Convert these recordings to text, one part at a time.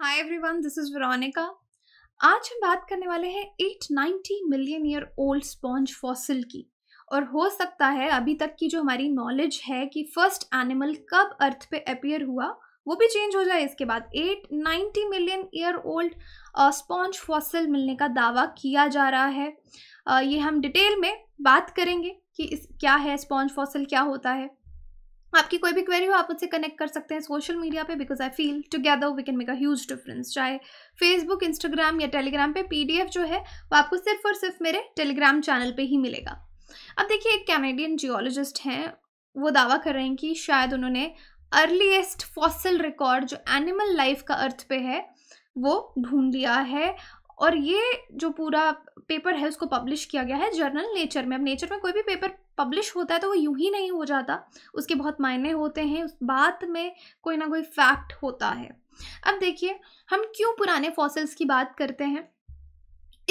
Hi everyone this is Veronica आज हम बात करने वाले हैं 890 million year old sponge fossil की और हो सकता है अभी तक की जो हमारी नॉलेज है कि फर्स्ट एनिमल कब अर्थ पे अपियर हुआ वो भी चेंज हो जाए इसके बाद 890 million year old sponge fossil मिलने का दावा किया जा रहा है uh, ये हम डिटेल में बात करेंगे कि इस क्या है स्पॉन्ज फॉसिल क्या होता है आपकी कोई भी क्वेरी हो आप उससे कनेक्ट कर सकते हैं सोशल मीडिया पे because I feel together we can make a huge difference चाहे फेसबुक इंस्टाग्राम या टेलीग्राम पे पीडीएफ जो है वो आपको सिर्फ और सिर्फ मेरे टेलीग्राम चैनल पे ही मिलेगा अब देखिए एक कैनेडियन जियोलॉजिस्ट हैं वो दावा कर रहे हैं कि शायद उन्होंने अर्लीस्ट फॉसिल रिकॉर्ड जो एनिमल लाइफ का अर्थ पे है वो ढूंढ लिया है और ये जो पूरा पेपर है उसको पब्लिश किया गया है जर्नल नेचर में अब नेचर में कोई भी पेपर पब्लिश होता है तो वो यूं ही नहीं हो जाता उसके बहुत मायने होते हैं उस बात में कोई ना कोई फैक्ट होता है अब देखिए हम क्यों पुराने फॉसिल्स की बात करते हैं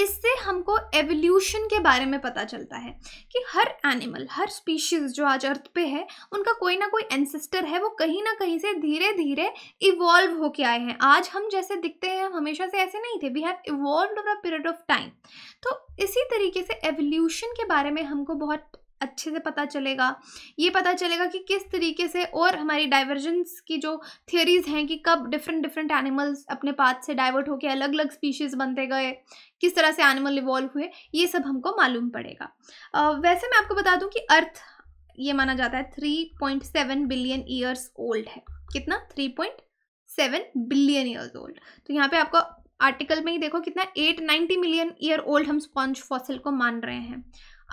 इससे हमको एवोल्यूशन के बारे में पता चलता है कि हर एनिमल हर स्पीशीज़ जो आज अर्थ पे है उनका कोई ना कोई एंसेस्टर है वो कहीं ना कहीं से धीरे धीरे इवॉल्व होके आए हैं आज हम जैसे दिखते हैं हमेशा से ऐसे नहीं थे we have evolve over a period of time तो इसी तरीके से एवोल्यूशन के बारे में हमको बहुत अच्छे से पता चलेगा ये पता चलेगा कि किस तरीके से और हमारी डाइवर्जेंस की जो थियोरीज़ हैं कि कब डिफरेंट डिफरेंट एनिमल्स अपने पाथ से डाइवर्ट होकर अलग अलग स्पीशीज़ बनते गए किस तरह से एनिमल इवॉल्व हुए ये सब हमको मालूम पड़ेगा uh, वैसे मैं आपको बता दूं कि अर्थ ये माना जाता है 3.7 बिलियन ईयर्स ओल्ड है कितना 3.7 बिलियन ईयर्स ओल्ड तो यहाँ पे आपको आर्टिकल में ही देखो कितना 890 मिलियन ईयर ओल्ड हम स्पॉन्ज फॉसिल को मान रहे हैं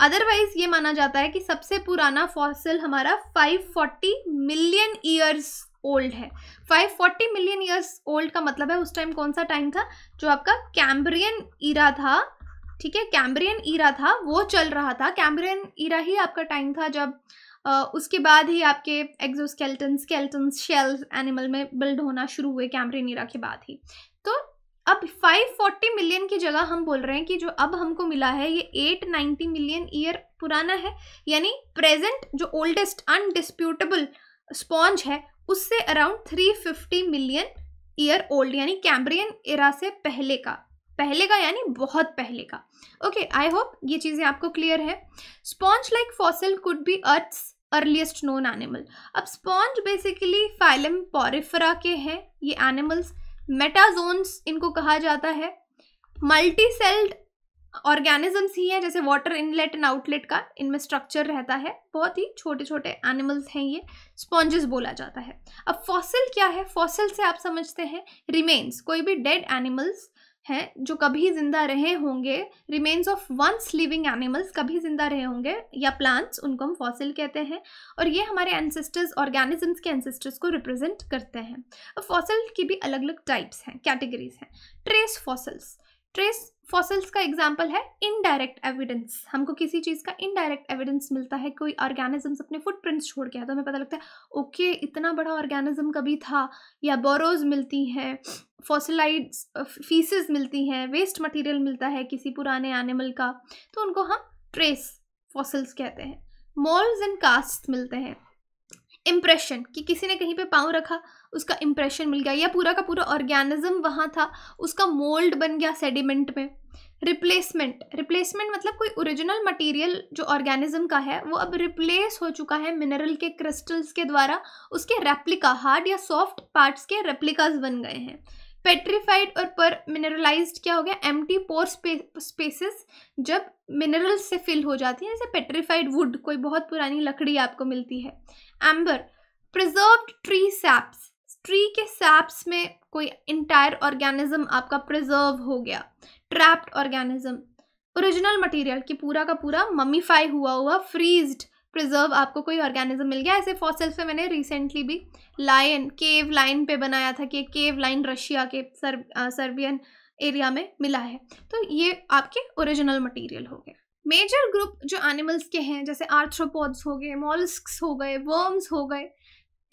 अदरवाइज ये माना जाता है कि सबसे पुराना फॉसिल हमारा 540 मिलियन ईयर्स ओल्ड है 540 मिलियन ईयर्स ओल्ड का मतलब है उस टाइम कौन सा टाइम था जो आपका कैम्ब्रियन ईरा था ठीक है कैम्ब्रियन ईरा था वो चल रहा था कैम्ब्रियन ईरा ही आपका टाइम था जब आ, उसके बाद ही आपके एग्जोस्केल्टन स्केल्टन शेल्स एनिमल में बिल्ड होना शुरू हुए ईरा के बाद ही अब 540 मिलियन की जगह हम बोल रहे हैं कि जो अब हमको मिला है ये 890 मिलियन ईयर पुराना है यानी प्रेजेंट जो ओल्डेस्ट अनडिस्प्यूटेबल स्पॉन्ज है उससे अराउंड 350 मिलियन ईयर ओल्ड यानी कैम्ब्रियन एरा से पहले का पहले का यानी बहुत पहले का ओके आई होप ये चीज़ें आपको क्लियर है sponge like fossil could be earth earliest known animal अब स्पॉन्ज बेसिकली फाइलम पॉरिफरा के हैं ये एनिमल्स मेटाजोन्स इनको कहा जाता है मल्टी सेल्ड ऑर्गेनिजम्स ही हैं जैसे वाटर इनलेट एंड आउटलेट का इनमें स्ट्रक्चर रहता है बहुत ही छोटे छोटे एनिमल्स हैं ये स्पॉन्जेस बोला जाता है अब फॉसिल क्या है फॉसिल से आप समझते हैं रिमेन्स कोई भी डेड एनिमल्स हैं जो कभी जिंदा रहे होंगे remains of once living animals कभी जिंदा रहे होंगे या प्लांट्स उनको हम फॉसिल कहते हैं और ये हमारे एंसेस्टर्स ऑर्गेनिजम्स के एंसेस्टर्स को रिप्रेजेंट करते हैं फॉसिल की भी अलग अलग टाइप्स हैं कैटेगरीज हैं ट्रेस फॉसिल्स ट्रेस फॉसिल्स का एग्जाम्पल है इनडायरेक्ट एविडेंस हमको किसी चीज़ का इनडायरेक्ट एविडेंस मिलता है कोई ऑर्गेनिजम्स अपने फुटप्रिंट्स छोड़ के आया तो हमें पता लगता है ओके okay, इतना बड़ा ऑर्गेनिज्म कभी था या बोरोज मिलती हैं फॉसिलाइड्स फीसेस मिलती हैं वेस्ट मटेरियल मिलता है किसी पुराने एनिमल का तो उनको हम ट्रेस फॉसिल्स कहते हैं मॉल्स एंड कास्ट मिलते हैं इम्प्रेशन कि किसी ने कहीं पे पाँव रखा उसका इम्प्रेशन मिल गया या पूरा का पूरा ऑर्गेनिज्म वहाँ था उसका मोल्ड बन गया सेडिमेंट में रिप्लेसमेंट रिप्लेसमेंट मतलब कोई ओरिजिनल मटेरियल जो ऑर्गेनिज्म का है वो अब रिप्लेस हो चुका है मिनरल के क्रिस्टल्स के द्वारा उसके रेप्लिका हार्ड या सॉफ्ट पार्ट्स के रेप्लिकाज बन गए हैं पेट्रीफाइड और पर मिनरलाइज्ड क्या हो गया एम टी पोर स्पेसिस जब मिनरल से फिल हो जाती है जैसे पेट्रीफाइड वुड कोई बहुत पुरानी लकड़ी आपको मिलती है amber preserve tree saps tree के सैप्स में कोई इंटायर ऑर्गेनिज्म आपका प्रिजर्व हो गया ट्रैप्ड ऑर्गेनिज्म ओरिजिनल मटेरियल कि पूरा का पूरा ममीफाई हुआ हुआ फ्रीज्ड प्रिजर्व आपको कोई ऑर्गेनिज्म मिल गया ऐसे फॉसिल्स में मैंने रिसेंटली भी लाइन केव लाइन पे बनाया था कि केव लाइन रशिया के सर सर्बियन एरिया में मिला है तो ये आपके ओरिजिनल मटेरियल हो गए मेजर ग्रुप जो एनिमल्स के हैं जैसे आर्थ्रोपॉड्स हो गए मॉल्स हो गए वर्म्स हो गए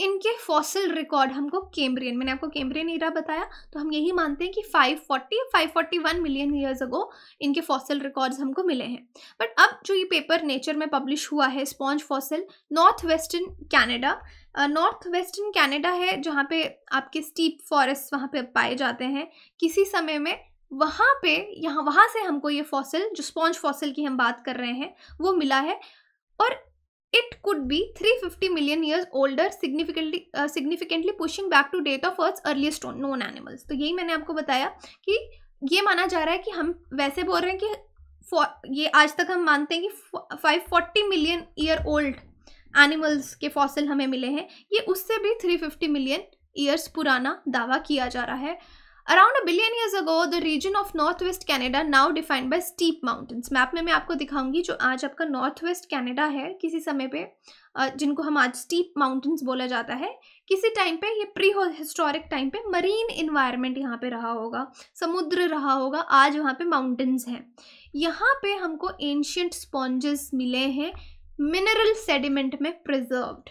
इनके फॉसिल रिकॉर्ड हमको केम्ब्रियन मैंने आपको केम्ब्रियन ईरा बताया तो हम यही मानते हैं कि 540 541 मिलियन ईयर्स अगो इनके फॉसिल रिकॉर्ड्स हमको मिले हैं बट अब जो ये पेपर नेचर में पब्लिश हुआ है sponge fossil north western Canada north western Canada है जहाँ पे आपके स्टीप फॉरेस्ट वहाँ पे पाए जाते हैं किसी समय में वहाँ पे यहाँ वहाँ से हमको ये फॉसिल जो स्पॉन्ज फॉसिल की हम बात कर रहे हैं वो मिला है और would be 350 million years older significantly uh, significantly pushing back to date of Earth's earliest known animals तो यही मैंने आपको बताया कि ये माना जा रहा है कि हम वैसे बोल रहे हैं कि ये आज तक हम मानते हैं कि 540 मिलियन ईयर ओल्ड एनिमल्स के फॉसिल हमें मिले हैं ये उससे भी 350 मिलियन ईयर्स पुराना दावा किया जा रहा है around a billion years ago the region of north west Canada now defined by steep mountains map में मैं आपको दिखाऊंगी जो आज आपका नॉर्थ वेस्ट कैनेडा है किसी समय पे जिनको हम आज स्टीप माउंटेन्स बोला जाता है किसी टाइम पे ये प्री हिस्टोरिक टाइम पे मरीन इन्वायरमेंट यहाँ पे रहा होगा समुद्र रहा होगा आज वहाँ पे माउंटेन्स हैं यहाँ पे हमको एंशियंट स्पॉन्जेस मिले हैं मिनरल सेडिमेंट में प्रिजर्व्ड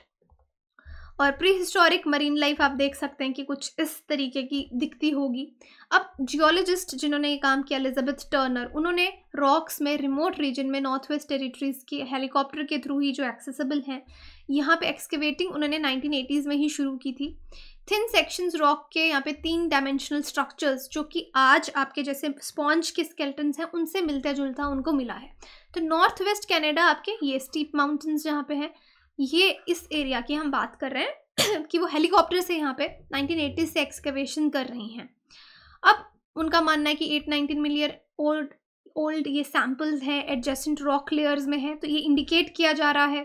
और प्री हिस्टोरिक मरीन लाइफ आप देख सकते हैं कि कुछ इस तरीके की दिखती होगी अब जियोलॉजिस्ट जिन्होंने ये काम किया एलिजाबेथ टर्नर उन्होंने रॉक्स में रिमोट रीजन में नॉर्थ वेस्ट टेरिटरीज की हेलीकॉप्टर के थ्रू ही जो एक्सेसिबल हैं यहाँ पे एक्सकेवेटिंग उन्होंने 1980s में ही शुरू की थी थिन सेक्शंस रॉक के यहाँ पे तीन डायमेंशनल स्ट्रक्चर्स जो कि आज आपके जैसे स्पॉन्ज के स्केल्टन हैं उनसे मिलता जुलता उनको मिला है तो नॉर्थ वेस्ट कैनेडा आपके ये स्टीप माउंटेन्स जहाँ पे हैं ये इस एरिया की हम बात कर रहे हैं कि वो हेलीकॉप्टर से यहाँ पे 1980 से एक्सकवेशन कर रही हैं अब उनका मानना है कि 819 मिलियन ओल्ड ओल्ड ये सैम्पल्स हैं एडजस्टेंट रॉक लेयर्स में है तो ये इंडिकेट किया जा रहा है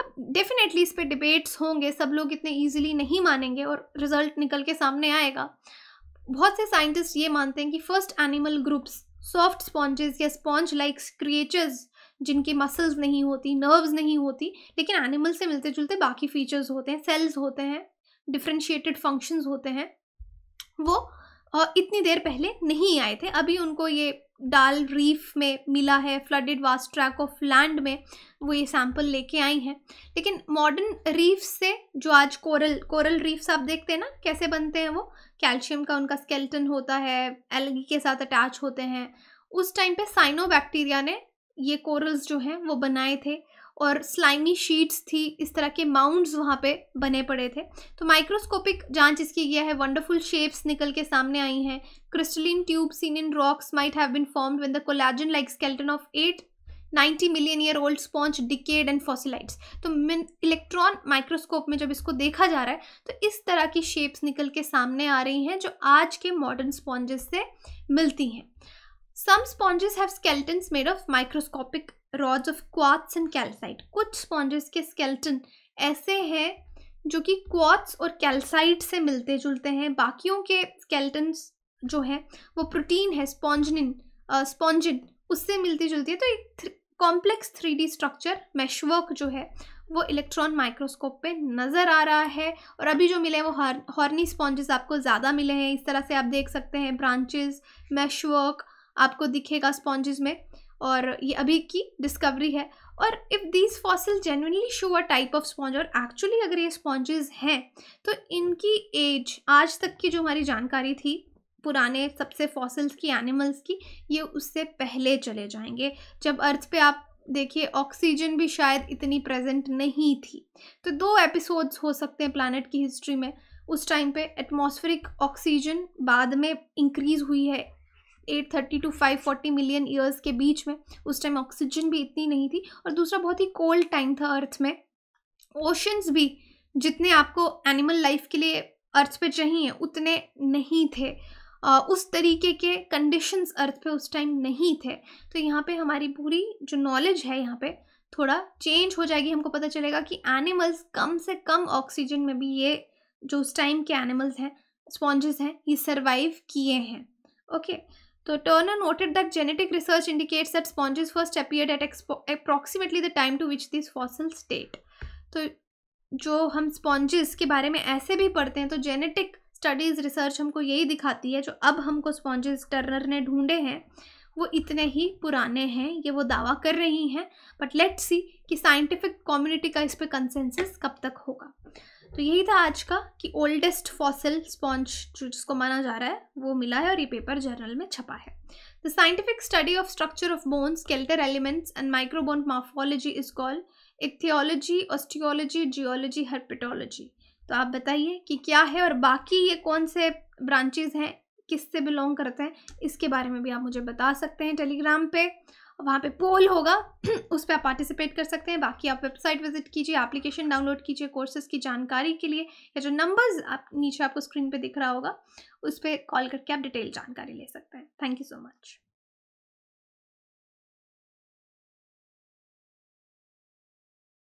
अब डेफिनेटली इस पर डिबेट्स होंगे सब लोग इतने ईजिली नहीं मानेंगे और रिजल्ट निकल के सामने आएगा बहुत से साइंटिस्ट ये मानते हैं कि first animal groups soft sponges या स्पॉन्ज लाइक्स क्रिएचर्स जिनकी मसल्स नहीं होती नर्व्स नहीं होती लेकिन एनिमल से मिलते जुलते बाकी फीचर्स होते हैं सेल्स होते हैं डिफ्रेंशिएटेड फंक्शंस होते हैं वो इतनी देर पहले नहीं आए थे अभी उनको ये डाल रीफ में मिला है flooded vast track of land में वो ये सैंपल लेके आई हैं लेकिन मॉडर्न रीफ्स से जो आज कोरल कोरल रीफ्स आप देखते हैं ना कैसे बनते हैं वो कैल्शियम का उनका स्केल्टन होता है एलगी के साथ अटैच होते हैं उस टाइम पे साइनोबैक्टीरिया ने ये कोरल्स जो हैं वो बनाए थे और स्लाइमी शीट्स थी इस तरह के माउंड्स वहाँ पे बने पड़े थे तो माइक्रोस्कोपिक जांच इसकी गया है वंडरफुल शेप्स निकल के सामने आई हैं crystalline tube seen in rocks might have been formed when the collagen like skeleton of eight 90 million year old sponge decayed and fossilized तो मिन इलेक्ट्रॉन माइक्रोस्कोप में जब इसको देखा जा रहा है तो इस तरह की शेप्स निकल के सामने आ रही हैं जो आज के मॉडर्न स्पॉन्जेस से मिलती हैं some sponges have skeletons made of microscopic rods of quartz and calcite कुछ स्पॉन्जेस के स्केल्टन ऐसे हैं जो कि क्वाट्स और कैल्साइट से मिलते जुलते हैं बाकियों के स्केल्टन्स तो जो है वो प्रोटीन है स्पॉन्जनिन स्पॉन्जिन उससे मिलती जुलती है तो एक complex three D structure meshwork जो है वो इलेक्ट्रॉन माइक्रोस्कोप पे नज़र आ रहा है और अभी जो मिले हैं वो हॉर्नी हौर, स्पॉन्जेस आपको ज़्यादा मिले हैं इस तरह से आप देख सकते हैं ब्रांचेस मैशवर्क आपको दिखेगा स्पॉन्जेस में और ये अभी की डिस्कवरी है और if these fossil genuinely show a type of sponge और एक्चुअली अगर ये स्पॉन्जेस हैं तो इनकी एज आज तक की जो हमारी जानकारी थी पुराने सबसे फॉसिल्स की एनिमल्स की ये उससे पहले चले जाएंगे जब अर्थ पे आप देखिए ऑक्सीजन भी शायद इतनी प्रेजेंट नहीं थी तो दो एपिसोड्स हो सकते हैं प्लानट की हिस्ट्री में उस टाइम पे एटमॉस्फेरिक ऑक्सीजन बाद में इंक्रीज़ हुई है 830 टू 540 मिलियन ईयर्स के बीच में उस टाइम ऑक्सीजन भी इतनी नहीं थी और दूसरा बहुत ही कोल्ड टाइम था अर्थ में ओशंस भी जितने आपको एनिमल लाइफ के लिए अर्थ पे चाहिए उतने नहीं थे आ, उस तरीके के कंडीशंस अर्थ पे उस टाइम नहीं थे तो यहाँ पे हमारी पूरी जो नॉलेज है यहाँ पे थोड़ा चेंज हो जाएगी हमको पता चलेगा कि एनिमल्स कम से कम ऑक्सीजन में भी ये जो उस टाइम के एनिमल्स हैं स्पॉन्जेस हैं ये सर्वाइव किए हैं ओके okay. तो Turner noted that genetic research indicates that sponges first appeared at approximately the time to which this fossil state तो जो हम स्पॉन्जेस के बारे में ऐसे भी पढ़ते हैं तो जेनेटिक स्टडीज़ रिसर्च हमको यही दिखाती है जो अब हमको स्पॉन्जेस टर्नर ने ढूंढे हैं वो इतने ही पुराने हैं ये वो दावा कर रही हैं बट लेट्स सी कि साइंटिफिक कम्युनिटी का इस पर कंसेंसस कब तक होगा तो यही था आज का कि ओल्डेस्ट फॉसिल स्पॉन्ज जिसको माना जा रहा है वो मिला है और ये पेपर जर्नल में छपा है the scientific study of structure of bones skeletal elements and microbone morphology is called ichthyology osteology geology herpetology तो आप बताइए कि क्या है और बाकी ये कौन से ब्रांचेज हैं किससे बिलोंग करते हैं इसके बारे में भी आप मुझे बता सकते हैं टेलीग्राम पे वहाँ पे पोल होगा उस पर आप पार्टिसिपेट कर सकते हैं बाकी आप वेबसाइट विजिट कीजिए एप्लीकेशन डाउनलोड कीजिए कोर्सेज की जानकारी के लिए या जो नंबर्स आप नीचे आपको स्क्रीन पे दिख रहा होगा उस पर कॉल करके आप डिटेल जानकारी ले सकते हैं थैंक यू सो मच